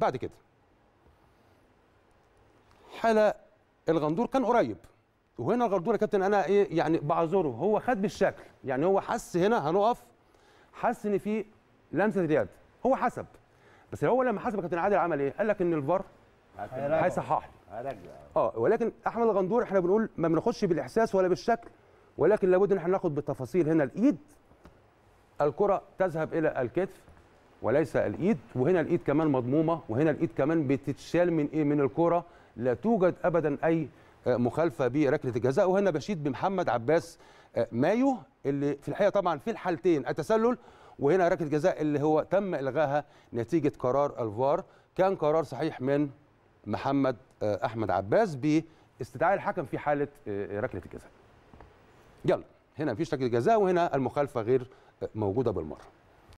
بعد كده حاله الغندور كان قريب وهنا الغندور يا كابتن انا ايه يعني بعذره هو خد بالشكل يعني هو حس هنا هنقف حس ان في لمسه اليد هو حسب بس هو لما حسب كابتن عادل عمل ايه؟ قال لك ان الفار هيصحح لي اه ولكن احمد الغندور احنا بنقول ما بنخش بالاحساس ولا بالشكل ولكن لابد ان احنا ناخد بالتفاصيل هنا الايد الكره تذهب الى الكتف وليس الايد وهنا الايد كمان مضمومه وهنا الايد كمان بتتشال من ايه من الكوره لا توجد ابدا اي آه، مخالفه بركله الجزاء وهنا بشيد بمحمد عباس آه، مايو اللي في الحقيقه طبعا في الحالتين التسلل وهنا ركله جزاء اللي هو تم الغاها نتيجه قرار الفار كان قرار صحيح من محمد آه، احمد عباس باستدعاء الحكم في حاله ركله الجزاء يلا هنا مفيش ركله جزاء وهنا المخالفه غير موجوده بالمره